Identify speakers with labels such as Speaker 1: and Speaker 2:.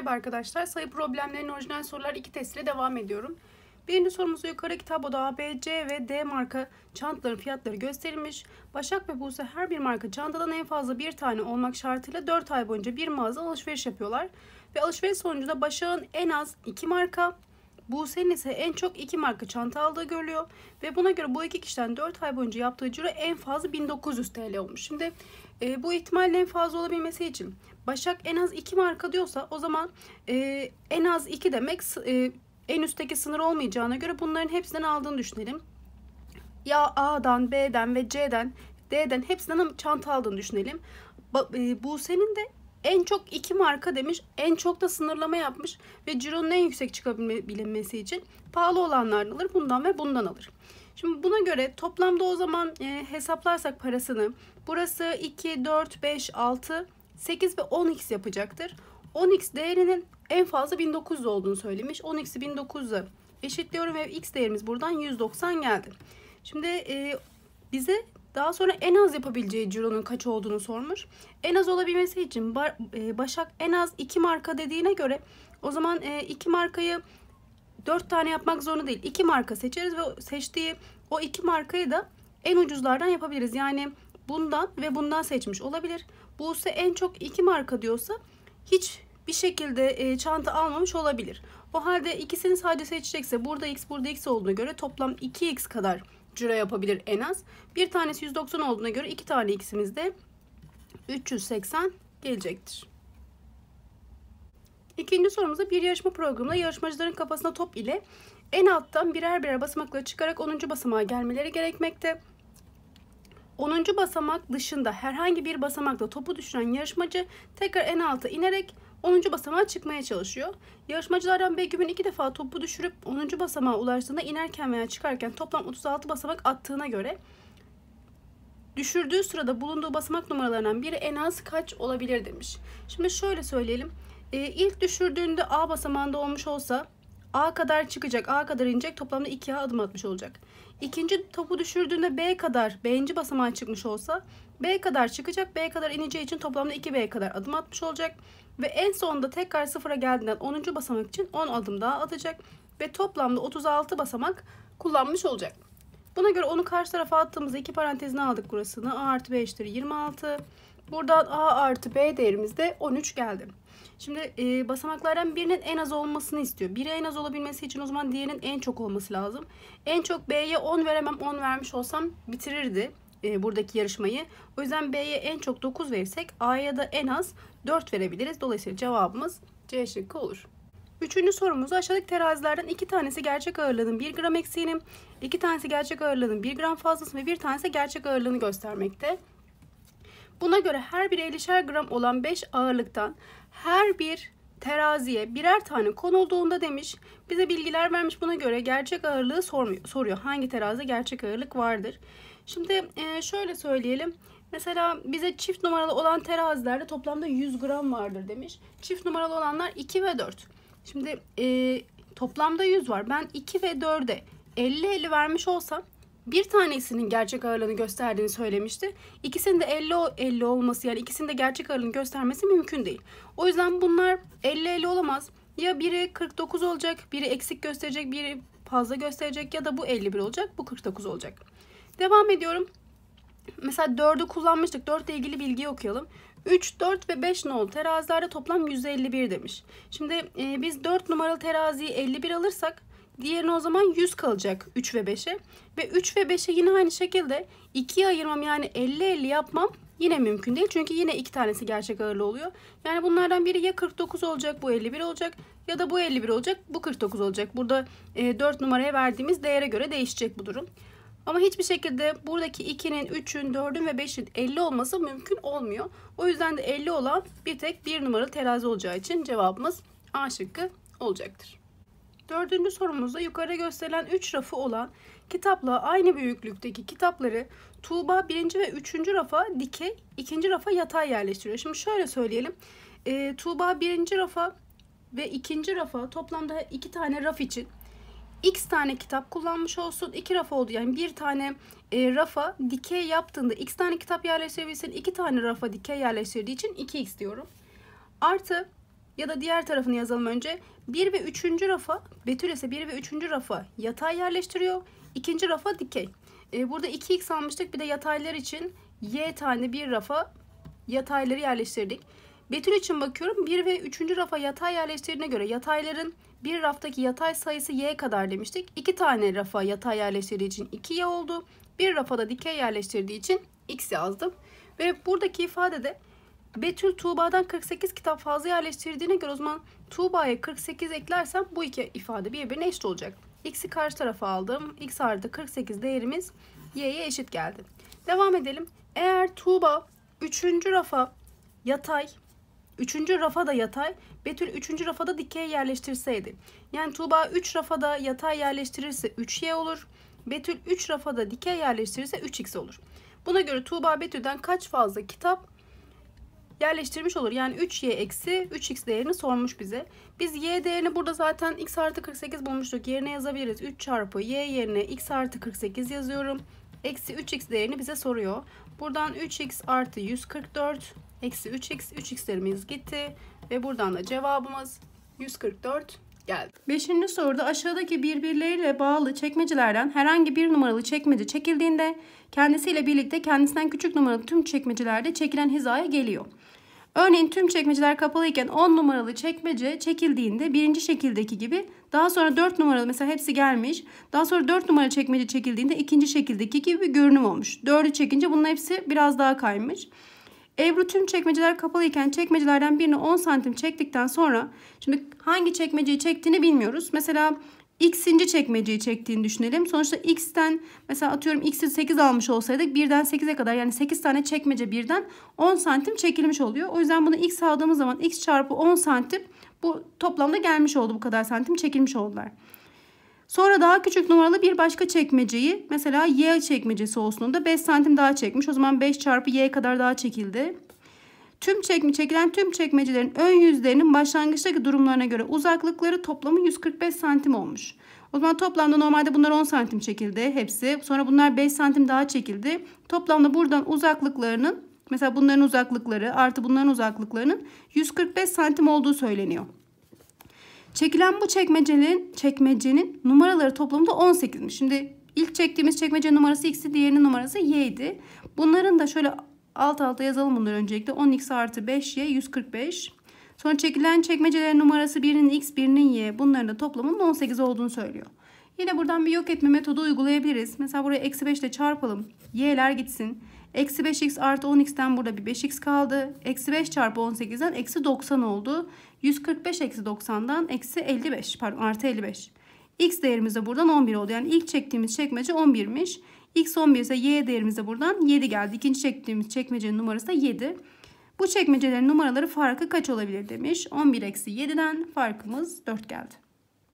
Speaker 1: Merhaba arkadaşlar. Sayı problemlerinin orijinal sorular 2 testiyle devam ediyorum. Birinci sorumuzda yukarıdaki kitapta A, B, C ve D marka çantaların fiyatları gösterilmiş. Başak ve Buse her bir marka çantadan en fazla bir tane olmak şartıyla 4 ay boyunca bir mağaza alışveriş yapıyorlar. Ve alışveriş sonucunda Başak'ın en az 2 marka, Buse'nin ise en çok iki marka çanta aldığı görülüyor. Ve buna göre bu iki kişiden 4 ay boyunca yaptığı ciro en fazla 1900 TL olmuş. Şimdi e, bu ihtimalin en fazla olabilmesi için Başak en az iki marka diyorsa o zaman e, en az iki demek e, en üstteki sınır olmayacağına göre bunların hepsinden aldığını düşünelim. Ya A'dan, B'den ve C'den, D'den hepsinden çanta aldığını düşünelim. E, Buse'nin de en çok iki marka demiş. En çok da sınırlama yapmış ve cironun en yüksek çıkabilmesi için pahalı olanlardan alır. Bundan ve bundan alır. Şimdi buna göre toplamda o zaman e, hesaplarsak parasını burası 2, 4, 5, 6, 8 ve 10x yapacaktır. 10x değerinin en fazla 1900 olduğunu söylemiş. 10x'i 1900'a eşitliyorum ve x değerimiz buradan 190 geldi. Şimdi e, bize daha sonra en az yapabileceği cironun kaç olduğunu sormuş. En az olabilmesi için e, Başak en az 2 marka dediğine göre o zaman 2 e, markayı 4 tane yapmak zorunda değil. 2 marka seçeriz ve seçtiği o 2 markayı da en ucuzlardan yapabiliriz. Yani bundan ve bundan seçmiş olabilir. Bu ise en çok 2 marka diyorsa hiç bir şekilde e, çanta almamış olabilir. O halde ikisini sadece seçecekse burada x burada x olduğuna göre toplam 2x kadar cüre yapabilir en az. Bir tanesi 190 olduğuna göre iki tane ikisimiz de 380 gelecektir. İkinci sorumuzda bir yarışma programında yarışmacıların kafasına top ile en alttan birer birer basamakla çıkarak 10. basamağa gelmeleri gerekmekte. 10. basamak dışında herhangi bir basamakta topu düşüren yarışmacı tekrar en alta inerek 10. basamağa çıkmaya çalışıyor. Yarışmacılardan Begüm'ün iki defa topu düşürüp 10. basamağa ulaştığında inerken veya çıkarken toplam 36 basamak attığına göre düşürdüğü sırada bulunduğu basamak numaralarından biri en az kaç olabilir demiş. Şimdi şöyle söyleyelim. E, ilk düşürdüğünde A basamağında olmuş olsa A kadar çıkacak, A kadar inecek. Toplamda 2A adım atmış olacak. İkinci topu düşürdüğünde B kadar, B'inci basamağa çıkmış olsa B kadar çıkacak, B kadar ineceği için toplamda 2B kadar adım atmış olacak. Ve en sonunda tekrar sıfıra geldiğinden 10. basamak için 10 adım daha atacak. Ve toplamda 36 basamak kullanmış olacak. Buna göre onu karşı tarafa attığımızda iki parantezine aldık burasını. A artı B eşittir 26. Buradan A artı B değerimiz de 13 geldi. Şimdi e, basamaklardan birinin en az olmasını istiyor. Biri en az olabilmesi için o zaman diğerinin en çok olması lazım. En çok B'ye 10 veremem 10 vermiş olsam bitirirdi e, buradaki yarışmayı. O yüzden B'ye en çok 9 verirsek A'ya da en az 4 verebiliriz. Dolayısıyla cevabımız C şıkkı olur. Üçüncü sorumuz aşağıdaki terazilerden iki tanesi gerçek ağırlığının 1 gram eksiğini, iki tanesi gerçek ağırlığının 1 gram fazlasını ve bir tanesi gerçek ağırlığını göstermekte. Buna göre her bir 50'şer gram olan 5 ağırlıktan her bir teraziye birer tane konulduğunda demiş bize bilgiler vermiş buna göre gerçek ağırlığı sormuyor, soruyor. Hangi terazi gerçek ağırlık vardır? Şimdi e, şöyle söyleyelim. Mesela bize çift numaralı olan terazilerde toplamda 100 gram vardır demiş. Çift numaralı olanlar 2 ve 4. Şimdi e, toplamda 100 var. Ben 2 ve 4'e 50-50 vermiş olsam bir tanesinin gerçek ağırlığını gösterdiğini söylemişti. İkisinin de 50 50 olması yani ikisinin de gerçek ağırlığını göstermesi mümkün değil. O yüzden bunlar 50 50 olamaz. Ya biri 49 olacak, biri eksik gösterecek, biri fazla gösterecek ya da bu 51 olacak, bu 49 olacak. Devam ediyorum. Mesela 4'ü kullanmıştık. 4 ile ilgili bilgiyi okuyalım. 3, 4 ve 5 nolu terazilerde toplam 151 demiş. Şimdi e, biz 4 numaralı teraziyi 51 alırsak Diğerine o zaman 100 kalacak 3 ve 5'e. Ve 3 ve 5'e yine aynı şekilde 2'ye ayırmam yani 50-50 yapmam yine mümkün değil. Çünkü yine iki tanesi gerçek ağırlı oluyor. Yani bunlardan biri ya 49 olacak bu 51 olacak ya da bu 51 olacak bu 49 olacak. Burada 4 e, numaraya verdiğimiz değere göre değişecek bu durum. Ama hiçbir şekilde buradaki 2'nin, 3'ün, 4'ün ve 5'in 50 olması mümkün olmuyor. O yüzden de 50 olan bir tek 1 numaralı terazi olacağı için cevabımız A şıkkı olacaktır. Dördüncü sorumuzda yukarı gösterilen 3 rafı olan kitapla aynı büyüklükteki kitapları Tuğba birinci ve üçüncü rafa dikey, ikinci rafa yatay yerleştiriyor. Şimdi şöyle söyleyelim. E, Tuğba birinci rafa ve ikinci rafa toplamda iki tane raf için x tane kitap kullanmış olsun. iki raf oldu yani bir tane e, rafa dikey yaptığında x tane kitap yerleştirebilirsin. iki tane rafa dikey yerleştirdiği için 2x diyorum. Artı ya da diğer tarafını yazalım önce. 1 ve 3. rafa Betül ise 1 ve 3. rafa yatay yerleştiriyor. 2. rafa dikey. E, burada 2x almıştık. Bir de yataylar için y tane bir rafa yatayları yerleştirdik. Betül için bakıyorum 1 ve 3. rafa yatay yerleştirdiğine göre yatayların bir raftaki yatay sayısı y kadar demiştik. 2 tane rafa yatay yerleştirdiği için 2y oldu. Bir rafa da dikey yerleştirdiği için x yazdım. Ve buradaki ifade de. Betül Tuğba'dan 48 kitap fazla yerleştirdiğine göre o zaman Tuğba'ya 48 eklersem bu iki ifade birbirine eşit olacak. X'i karşı tarafa aldım. X artı 48 değerimiz Y'ye eşit geldi. Devam edelim. Eğer Tuğba 3. rafa yatay, 3. rafa da yatay, Betül 3. rafa da dikey yerleştirseydi. Yani Tuğba 3 rafa da yatay yerleştirirse 3Y olur. Betül 3 rafa da dikey yerleştirirse 3X olur. Buna göre Tuğba Betül'den kaç fazla kitap yerleştirmiş olur. Yani 3y eksi 3x değerini sormuş bize. Biz y değerini burada zaten x artı 48 bulmuştuk. Yerine yazabiliriz. 3 çarpı y yerine x artı 48 yazıyorum. Eksi 3x değerini bize soruyor. Buradan 3x artı 144 eksi 3x 3x'lerimiz gitti. Ve buradan da cevabımız 144 geldi. Beşinci soruda aşağıdaki birbirleriyle bağlı çekmecelerden herhangi bir numaralı çekmece çekildiğinde kendisiyle birlikte kendisinden küçük numaralı tüm çekmecelerde çekilen hizaya geliyor. Örneğin tüm çekmeceler kapalıyken 10 numaralı çekmece çekildiğinde birinci şekildeki gibi daha sonra 4 numaralı mesela hepsi gelmiş. Daha sonra 4 numaralı çekmece çekildiğinde ikinci şekildeki gibi bir görünüm olmuş. 4'ü çekince bunun hepsi biraz daha kaymış. Ebru tüm çekmeceler kapalıyken çekmecelerden birini 10 santim çektikten sonra şimdi hangi çekmeceyi çektiğini bilmiyoruz. Mesela x'inci çekmeceyi çektiğini düşünelim. Sonuçta x'ten mesela atıyorum x'i 8 almış olsaydık birden 8'e kadar yani 8 tane çekmece birden 10 santim çekilmiş oluyor. O yüzden bunu x aldığımız zaman x çarpı 10 santim bu toplamda gelmiş oldu bu kadar santim çekilmiş oldular. Sonra daha küçük numaralı bir başka çekmeceyi mesela y çekmecesi olsun da 5 santim daha çekmiş. O zaman 5 çarpı y kadar daha çekildi. Tüm çekme çekilen tüm çekmecelerin ön yüzlerinin başlangıçtaki durumlarına göre uzaklıkları toplamı 145 santim olmuş. O zaman toplamda normalde bunlar 10 santim çekildi hepsi. Sonra bunlar 5 santim daha çekildi. Toplamda buradan uzaklıklarının mesela bunların uzaklıkları artı bunların uzaklıklarının 145 santim olduğu söyleniyor. Çekilen bu çekmecenin, çekmecenin numaraları toplamda 18'miş. Şimdi ilk çektiğimiz çekmece numarası x'ti, diğerinin numarası y'ydi. Bunların da şöyle alt alta yazalım bunları öncelikle. 10x artı 5y 145. Sonra çekilen çekmecelerin numarası birinin x birinin y. Bunların da toplamının 18 olduğunu söylüyor. Yine buradan bir yok etme metodu uygulayabiliriz. Mesela buraya eksi 5 ile çarpalım. Y'ler gitsin. Eksi 5x artı 10x'ten burada bir 5x kaldı. Eksi 5 çarpı 18'den eksi 90 oldu. 145 eksi 90'dan eksi 55 pardon artı 55. X değerimiz de buradan 11 oldu. Yani ilk çektiğimiz çekmece 11'miş. X 11 ise Y değerimiz de buradan 7 geldi. İkinci çektiğimiz çekmecenin numarası da 7. Bu çekmecelerin numaraları farkı kaç olabilir demiş. 11 eksi 7'den farkımız 4 geldi.